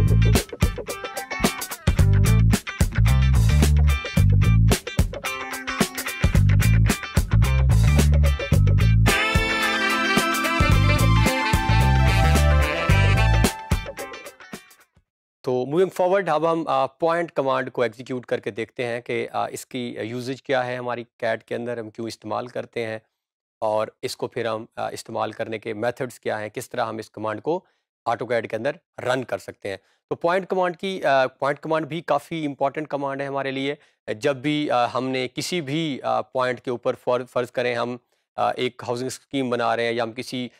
तो moving forward अब हम पॉइंट uh, कमांड को एग्जीक्यूट करके देखते हैं कि uh, इसकी यूजेज क्या है हमारी कैट के अंदर हम क्यों इस्तेमाल करते हैं और इसको फिर हम uh, इस्तेमाल करने के मेथड्स क्या हैं किस तरह हम इस कमांड को ऑटो कैड के अंदर रन कर सकते हैं तो पॉइंट कमांड की पॉइंट कमांड भी काफ़ी इंपॉर्टेंट कमांड है हमारे लिए जब भी आ, हमने किसी भी पॉइंट के ऊपर फर्ज करें हम आ, एक हाउसिंग स्कीम बना रहे हैं या हम किसी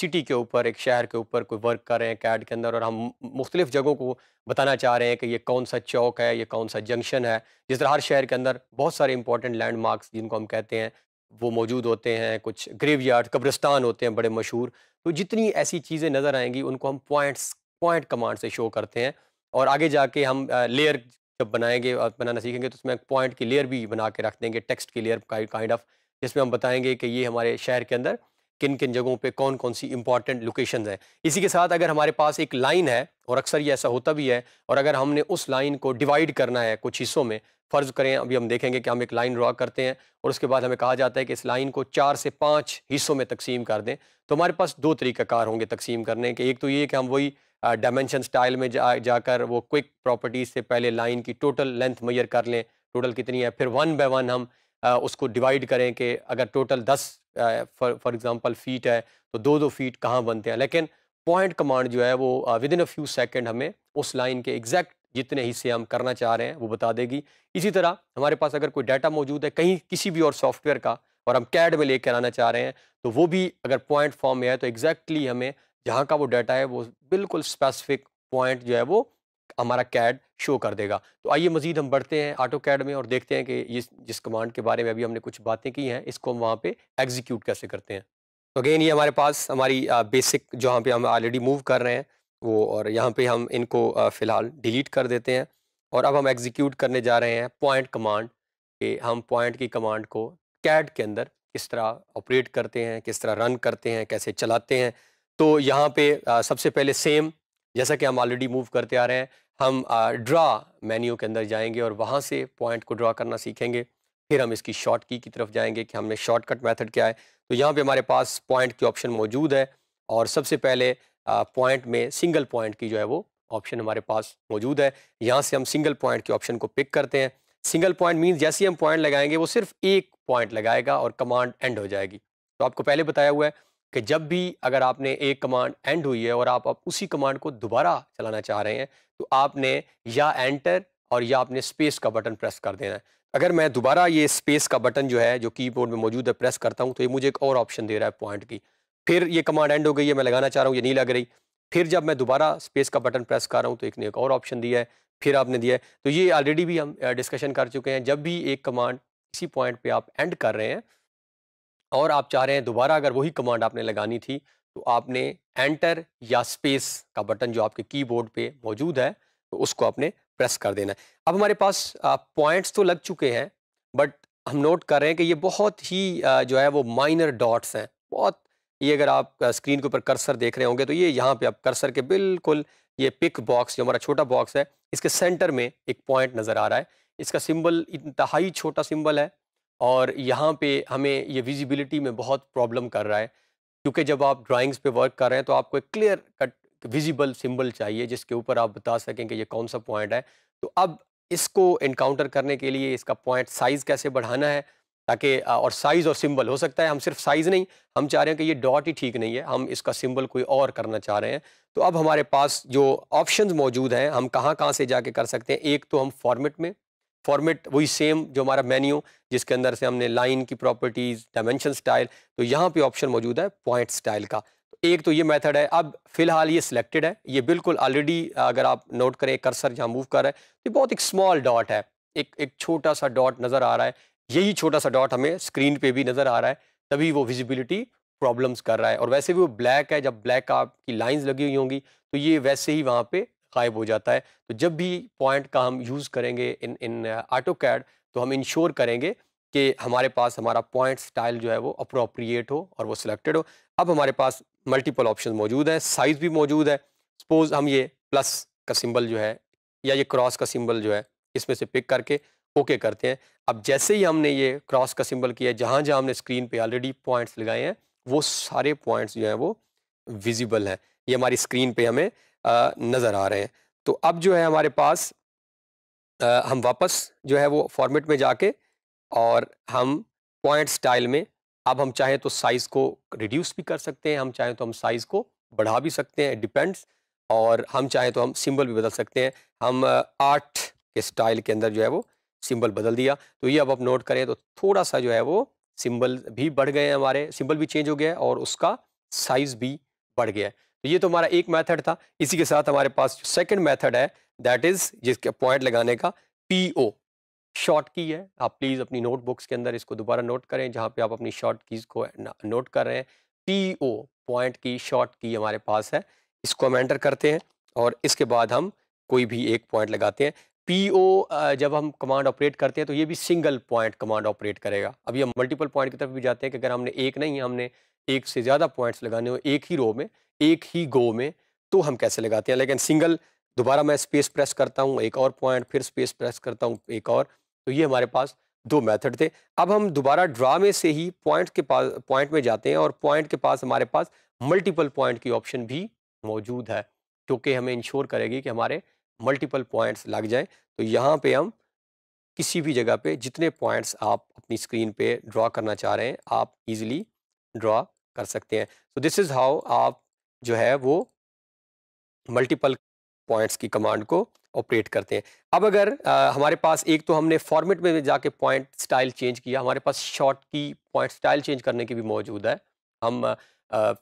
सिटी के ऊपर एक शहर के ऊपर कोई वर्क कर रहे हैं कैड के अंदर और हम मुख्तलिफ जगहों को बताना चाह रहे हैं कि ये कौन सा चौक है ये कौन सा जंक्शन है जिस तरह हर शहर के अंदर बहुत सारे इंपॉर्टेंट लैंड मार्क्स जिनको हम कहते हैं वो मौजूद होते हैं कुछ ग्रेव यार्ड कब्रिस्तान होते हैं बड़े मशहूर तो जितनी ऐसी चीज़ें नज़र आएंगी उनको हम पॉइंट्स पॉइंट कमांड से शो करते हैं और आगे जाके हम लेयर जब बनाएंगे और बनाना सीखेंगे तो उसमें पॉइंट की लेयर भी बना के रख देंगे टेक्स्ट की लेयर का काइंड ऑफ जिसमें हम बताएंगे कि ये हमारे शहर के अंदर किन किन जगहों पे कौन कौन सी इंपॉर्टेंट लोकेशन हैं इसी के साथ अगर हमारे पास एक लाइन है और अक्सर ये ऐसा होता भी है और अगर हमने उस लाइन को डिवाइड करना है कुछ हिस्सों में फ़र्ज़ करें अभी हम देखेंगे कि हम एक लाइन ड्रा करते हैं और उसके बाद हमें कहा जाता है कि इस लाइन को चार से पाँच हिस्सों में तकसीम कर दें तो हमारे पास दो तरीक़ाकार होंगे तकसीम करने के एक तो ये कि हम वही डायमेंशन स्टाइल में जा जाकर वो क्विक प्रॉपर्टीज़ से पहले लाइन की टोटल लेंथ मैयर कर लें टोटल कितनी है फिर वन बाय वन हम आ, उसको डिवाइड करें कि अगर टोटल दस फॉर एग्ज़ाम्पल फीट है तो दो दो फीट कहाँ बनते हैं लेकिन पॉइंट कमांड जो है वो within a few second हमें उस लाइन के एग्जैक्ट जितने हिस्से हम करना चाह रहे हैं वो बता देगी इसी तरह हमारे पास अगर कोई डाटा मौजूद है कहीं किसी भी और सॉफ्टवेयर का और हम कैड में लेकर आना चाह रहे हैं तो वो भी अगर पॉइंट फॉर्म में है तो एग्जैक्टली exactly हमें जहाँ का वो डाटा है वो बिल्कुल स्पेसिफिक पॉइंट जो है वो हमारा कैड शो कर देगा तो आइए मजीद हम बढ़ते हैं ऑटो कैड में और देखते हैं कि इस जिस कमांड के बारे में अभी हमने कुछ बातें की हैं इसको हम वहाँ पर एग्जीक्यूट कैसे करते हैं तो अगेन ये हमारे पास हमारी बेसिक जहाँ पे हम ऑलरेडी मूव कर रहे हैं वो और यहाँ पे हम इनको फ़िलहाल डिलीट कर देते हैं और अब हम एग्जीक्यूट करने जा रहे हैं पॉइंट कमांड कि हम पॉइंट की कमांड को कैड के अंदर किस तरह ऑपरेट करते हैं किस तरह रन करते हैं कैसे चलाते हैं तो यहाँ पे सबसे पहले सेम जैसा कि हम ऑलरेडी मूव करते आ रहे हैं हम ड्रा मेन्यू के अंदर जाएंगे और वहाँ से पॉइंट को ड्रा करना सीखेंगे फिर हम इसकी शॉर्ट की की तरफ जाएंगे कि हमने शॉर्टकट मेथड क्या है तो यहाँ पे हमारे पास पॉइंट की ऑप्शन मौजूद है और सबसे पहले पॉइंट में सिंगल पॉइंट की जो है वो ऑप्शन हमारे पास मौजूद है यहाँ से हम सिंगल पॉइंट के ऑप्शन को पिक करते हैं सिंगल पॉइंट मीन्स जैसे हम पॉइंट लगाएंगे वो सिर्फ एक पॉइंट लगाएगा और कमांड एंड हो जाएगी तो आपको पहले बताया हुआ है कि जब भी अगर आपने एक कमांड एंड हुई है और आप अब उसी कमांड को दोबारा चलाना चाह रहे हैं तो आपने या एंटर और या आपने स्पेस का बटन प्रेस कर देना है अगर मैं दोबारा ये स्पेस का बटन जो है जो कीबोर्ड में मौजूद है प्रेस करता हूँ तो ये मुझे एक और ऑप्शन दे रहा है पॉइंट की फिर ये कमांड एंड हो गई है मैं लगाना चाह रहा हूँ ये नहीं लग रही फिर जब मैं दोबारा स्पेस का बटन प्रेस कर रहा हूँ तो एक ने एक और ऑप्शन दिया है फिर आपने दिया है तो ये ऑलरेडी भी हम डिस्कशन कर चुके हैं जब भी एक कमांड इसी पॉइंट पे आप एंड कर रहे हैं और आप चाह रहे हैं दोबारा अगर वही कमांड आपने लगानी थी तो आपने एंटर या स्पेस का बटन जो आपके कीबोर्ड बोर्ड मौजूद है तो उसको आपने प्रेस कर देना है अब हमारे पास पॉइंट्स तो लग चुके हैं बट हम नोट कर रहे हैं कि ये बहुत ही जो है वो माइनर डॉट्स हैं बहुत ये अगर आप स्क्रीन के ऊपर कर्सर देख रहे होंगे तो ये यहाँ पे आप कर्सर के बिल्कुल ये पिक बॉक्स जो हमारा छोटा बॉक्स है इसके सेंटर में एक पॉइंट नज़र आ रहा है इसका सिंबल इंतहाई छोटा सिंबल है और यहाँ पे हमें ये विजिबिलिटी में बहुत प्रॉब्लम कर रहा है क्योंकि जब आप ड्राइंग्स पे वर्क कर रहे हैं तो आपको एक क्लियर कट विजिबल सिम्बल चाहिए जिसके ऊपर आप बता सकें कि ये कौन सा पॉइंट है तो अब इसको इनकाउंटर करने के लिए इसका पॉइंट साइज़ कैसे बढ़ाना है ताकि और साइज़ और सिंबल हो सकता है हम सिर्फ साइज़ नहीं हम चाह रहे हैं कि ये डॉट ही ठीक नहीं है हम इसका सिंबल कोई और करना चाह रहे हैं तो अब हमारे पास जो ऑप्शंस मौजूद हैं हम कहाँ कहाँ से जाके कर सकते हैं एक तो हम फॉर्मेट में फॉर्मेट वही सेम जो हमारा मेन्यू जिसके अंदर से हमने लाइन की प्रॉपर्टीज़ डायमेंशन स्टाइल तो यहाँ पर ऑप्शन मौजूद है पॉइंट स्टाइल का एक तो ये मेथड है अब फिलहाल ये सिलेक्टेड है ये बिल्कुल ऑलरेडी अगर आप नोट करें कर्सर जहाँ मूव कर रहे हैं तो बहुत एक स्मॉल डॉट है एक एक छोटा सा डॉट नज़र आ रहा है यही छोटा सा डॉट हमें स्क्रीन पे भी नज़र आ रहा है तभी वो विजिबिलिटी प्रॉब्लम्स कर रहा है और वैसे भी वो ब्लैक है जब ब्लैक आपकी लाइंस लगी हुई होंगी तो ये वैसे ही वहाँ पे गायब हो जाता है तो जब भी पॉइंट का हम यूज़ करेंगे in in auto uh, CAD तो हम इंश्योर करेंगे कि हमारे पास हमारा पॉइंट स्टाइल जो है वो अप्रोप्रिएट हो और वो सिलेक्टेड हो अब हमारे पास मल्टीपल ऑप्शन मौजूद हैं साइज़ भी मौजूद है सपोज़ हम ये प्लस का सिंबल जो है या ये क्रॉस का सिंबल जो है इसमें से पिक करके ओके okay करते हैं अब जैसे ही हमने ये क्रॉस का सिंबल किया है जहाँ जहाँ हमने स्क्रीन पे ऑलरेडी पॉइंट्स लगाए हैं वो सारे पॉइंट्स जो हैं वो विजिबल हैं ये हमारी स्क्रीन पे हमें नज़र आ रहे हैं तो अब जो है हमारे पास आ, हम वापस जो है वो फॉर्मेट में जाके और हम पॉइंट स्टाइल में अब हम चाहें तो साइज़ को रिड्यूस भी कर सकते हैं हम चाहें तो हम साइज़ को बढ़ा भी सकते हैं डिपेंड्स और हम चाहें तो हम सिंबल भी बदल सकते हैं हम आर्ट के स्टाइल के अंदर जो है वो सिंबल बदल दिया तो ये अब आप नोट करें तो थोड़ा सा जो है वो सिंबल भी बढ़ गए हैं हमारे सिंबल भी चेंज हो गया है और उसका साइज़ भी बढ़ गया है तो ये तो हमारा एक मेथड था इसी के साथ हमारे पास जो सेकेंड मैथड है दैट इज़ जिसके पॉइंट लगाने का पी ओ शॉर्ट की है आप प्लीज़ अपनी नोटबुक्स के अंदर इसको दोबारा नोट करें जहाँ पे आप अपनी शॉर्ट कीज़ को नोट कर रहे हैं पी ओ पॉइंट की शॉर्ट की हमारे पास है इसको हम एंटर करते हैं और इसके बाद हम कोई भी एक पॉइंट लगाते हैं पी ओ जब हम कमांड ऑपरेट करते हैं तो ये भी सिंगल पॉइंट कमांड ऑपरेट करेगा अभी हम मल्टीपल पॉइंट की तरफ भी जाते हैं कि अगर हमने एक नहीं हमने एक से ज़्यादा पॉइंट्स लगाने हो एक ही रो में एक ही गो में तो हम कैसे लगाते हैं लेकिन सिंगल दोबारा मैं स्पेस प्रेस करता हूँ एक और पॉइंट फिर स्पेस प्रेस करता हूँ एक और तो ये हमारे पास दो मेथड थे अब हम दोबारा ड्रा में से ही पॉइंट के पास पॉइंट में जाते हैं और पॉइंट के पास हमारे पास मल्टीपल पॉइंट की ऑप्शन भी मौजूद है जो कि हमें इंश्योर करेगी कि हमारे मल्टीपल पॉइंट्स लग जाएँ तो यहाँ पे हम किसी भी जगह पे जितने पॉइंट्स आप अपनी स्क्रीन पे ड्रा करना चाह रहे हैं आप इजीली ड्रा कर सकते हैं सो दिस इज़ हाउ आप जो है वो मल्टीपल पॉइंट्स की कमांड को ऑपरेट करते हैं अब अगर आ, हमारे पास एक तो हमने फॉर्मेट में जाके पॉइंट स्टाइल चेंज किया हमारे पास short key point style change करने की भी मौजूद है हम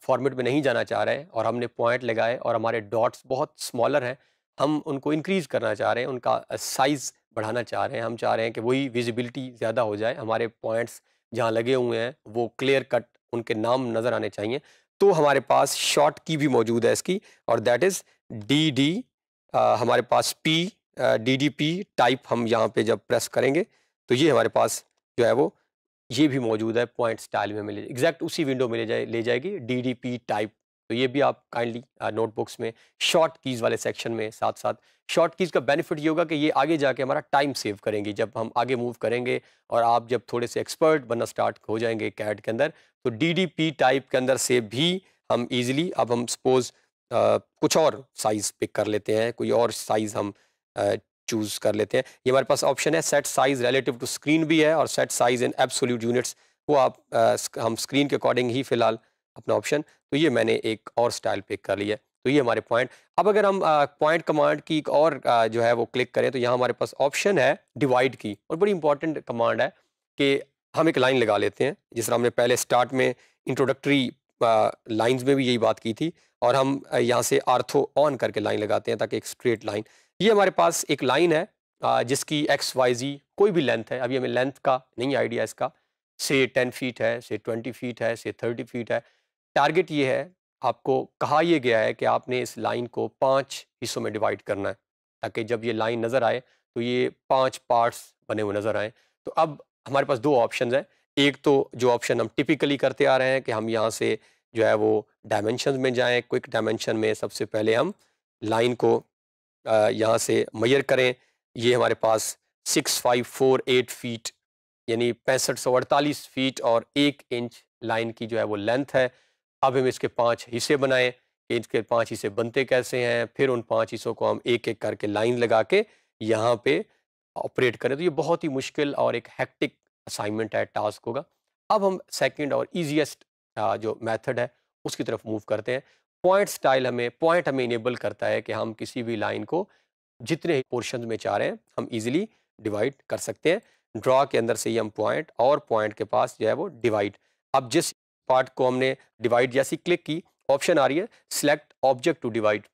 फॉर्मेट में नहीं जाना चाह रहे हैं और हमने पॉइंट लगाए और हमारे डॉट्स बहुत स्मॉलर हैं हम उनको इंक्रीज़ करना चाह रहे हैं उनका साइज़ बढ़ाना चाह रहे हैं हम चाह रहे हैं कि वही विजिबिलिटी ज़्यादा हो जाए हमारे पॉइंट्स जहाँ लगे हुए हैं वो क्लियर कट उनके नाम नज़र आने चाहिए तो हमारे पास शॉर्ट की भी मौजूद है इसकी और दैट इज़ डी डी हमारे पास P D D P type हम यहाँ पे जब प्रेस करेंगे तो ये हमारे पास जो है वो ये भी मौजूद है पॉइंट स्टाइल में मिले एग्जैक्ट उसी विंडो में ले जाए ले जाएगी डी डी पी टाइप तो ये भी आप काइंडली नोटबुक्स में शॉर्ट कीज़ वाले सेक्शन में साथ साथ शॉर्ट कीज़ का बेनिफिट ये होगा कि ये आगे जाके हमारा टाइम सेव करेंगे जब हम आगे मूव करेंगे और आप जब थोड़े से एक्सपर्ट बनना स्टार्ट हो जाएंगे कैट के अंदर तो डी टाइप के अंदर से भी हम ईजिली अब हम सपोज़ कुछ और साइज़ पिक कर लेते हैं कोई और साइज़ हम चूज़ कर लेते हैं ये हमारे पास ऑप्शन है set size relative to screen भी है और set size in absolute units वो आप आ, हम स्क्रीन के अकॉर्डिंग ही फ़िलहाल अपना ऑप्शन तो ये मैंने एक और स्टाइल पिक कर लिया तो ये हमारे पॉइंट अब अगर हम पॉइंट कमांड की एक और आ, जो है वो क्लिक करें तो यहाँ हमारे पास ऑप्शन है डिवाइड की और बड़ी इंपॉर्टेंट कमांड है कि हम एक लाइन लगा लेते हैं जिस तरह हमने पहले स्टार्ट में इंट्रोडक्टरी लाइंस में भी यही बात की थी और हम यहाँ से आर्थो ऑन करके लाइन लगाते हैं ताकि एक स्ट्रेट लाइन ये हमारे पास एक लाइन है आ, जिसकी एक्स वाई जी कोई भी लेंथ है अभी हमें लेंथ का नहीं आइडिया इसका से टेन फीट है से ट्वेंटी फीट है से थर्टी फीट है टारगेट ये है आपको कहा यह गया है कि आपने इस लाइन को पाँच हिस्सों में डिवाइड करना है ताकि जब ये लाइन नज़र आए तो ये पाँच पार्ट्स बने हुए नज़र आएँ तो अब हमारे पास दो ऑप्शन हैं एक तो जो ऑप्शन हम टिपिकली करते आ रहे हैं कि हम यहाँ से जो है वो डायमेंशन में जाएँ क्विक डायमेंशन में सबसे पहले हम लाइन को यहाँ से मैयर करें ये हमारे पास six five four eight feet यानी पैंसठ सौ अड़तालीस फीट और एक इंच लाइन की जो है वो लेंथ है अब हम इसके पांच हिस्से बनाएं कि इसके पांच हिस्से बनते कैसे हैं फिर उन पांच हिस्सों को हम एक एक करके लाइन लगा के यहाँ पे ऑपरेट करें तो ये बहुत ही मुश्किल और एक हैक्टिक असाइनमेंट है टास्क होगा अब हम सेकेंड और ईजीएसट जो मैथड है उसकी तरफ मूव करते हैं पॉइंट स्टाइल हमें पॉइंट हमें इनेबल करता है कि हम किसी भी लाइन को जितने पोर्शन में चाह रहे हैं हम इजीली डिवाइड कर सकते हैं ड्रॉ के अंदर से ही हम पॉइंट और पॉइंट के पास जो है वो डिवाइड अब जिस पार्ट को हमने डिवाइड जैसी क्लिक की ऑप्शन आ रही है सिलेक्ट ऑब्जेक्ट टू डिवाइड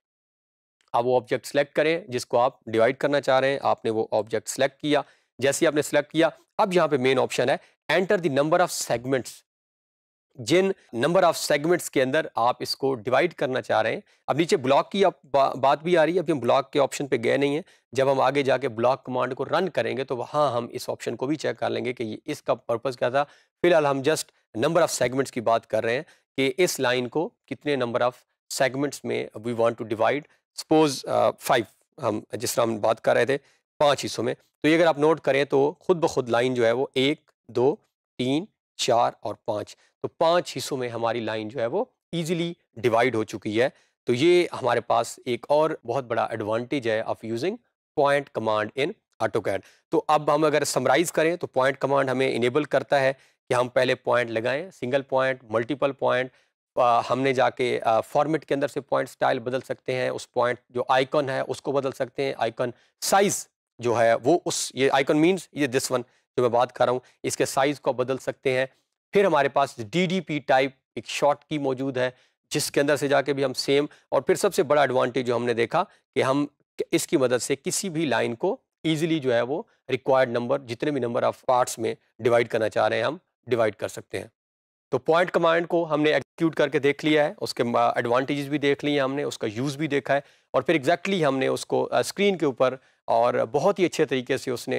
आप वो ऑब्जेक्ट सेलेक्ट करें जिसको आप डिवाइड करना चाह रहे हैं आपने वो ऑब्जेक्ट सेलेक्ट किया जैसे आपने सेलेक्ट किया अब यहाँ पे मेन ऑप्शन है enter the number of segments जिन नंबर ऑफ सेगमेंट्स के अंदर आप इसको डिवाइड करना चाह रहे हैं अब नीचे ब्लॉक की अब बा, बात भी आ रही है अभी हम ब्लॉक के ऑप्शन पे गए नहीं हैं जब हम आगे जाके ब्लॉक कमांड को रन करेंगे तो वहाँ हम इस ऑप्शन को भी चेक कर लेंगे कि ये इसका पर्पज़ क्या था फिलहाल हम जस्ट नंबर ऑफ सेगमेंट्स की बात कर रहे हैं कि इस लाइन को कितने नंबर ऑफ सेगमेंट्स में we want to divide suppose five हम जिस तरह हम बात कर रहे थे पांच हिस्सों में तो ये अगर आप नोट करें तो खुद ब खुद लाइन जो है वो एक दो तीन चार और पाँच तो पाँच हिस्सों में हमारी लाइन जो है वो ईजिली डिवाइड हो चुकी है तो ये हमारे पास एक और बहुत बड़ा एडवांटेज है of using point command in AutoCAD तो अब हम अगर समराइज करें तो पॉइंट कमांड हमें इनेबल करता है कि हम पहले पॉइंट लगाएं सिंगल पॉइंट मल्टीपल पॉइंट हमने जाके फॉर्मेट के अंदर से पॉइंट स्टाइल बदल सकते हैं उस पॉइंट जो आइकन है उसको बदल सकते हैं आइकन साइज़ जो है वो उस ये आइकन मीन्स ये दिस वन जो मैं बात कर रहा हूँ इसके साइज़ को बदल सकते हैं फिर हमारे पास डी टाइप एक शॉर्ट की मौजूद है जिसके अंदर से जाके भी हम सेम और फिर सबसे बड़ा एडवांटेज जो हमने देखा कि हम इसकी मदद से किसी भी लाइन को ईजिली जो है वो रिक्वायर्ड नंबर जितने भी नंबर ऑफ पार्ट्स में डिवाइड करना चाह रहे हैं हम डिवाइड कर सकते हैं तो पॉइंट कमांड को हमने एक्सिक्यूट करके देख लिया है उसके एडवांटेजेस भी देख लिए हमने उसका यूज़ भी देखा है और फिर एग्जैक्टली exactly हमने उसको स्क्रीन के ऊपर और बहुत ही अच्छे तरीके से उसने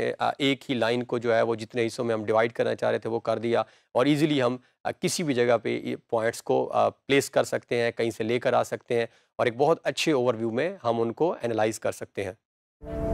एक ही लाइन को जो है वो जितने हिस्सों में हम डिवाइड करना चाह रहे थे वो कर दिया और इजीली हम किसी भी जगह पे पॉइंट्स को प्लेस कर सकते हैं कहीं से लेकर आ सकते हैं और एक बहुत अच्छे ओवरव्यू में हम उनको एनालाइज कर सकते हैं